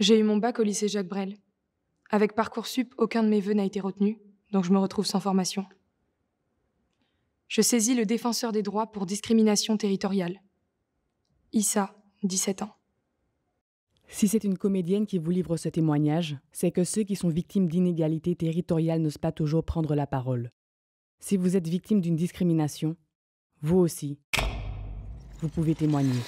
J'ai eu mon bac au lycée Jacques Brel. Avec Parcoursup, aucun de mes vœux n'a été retenu, donc je me retrouve sans formation. Je saisis le défenseur des droits pour discrimination territoriale. Issa, 17 ans. Si c'est une comédienne qui vous livre ce témoignage, c'est que ceux qui sont victimes d'inégalités territoriales n'osent pas toujours prendre la parole. Si vous êtes victime d'une discrimination, vous aussi, vous pouvez témoigner.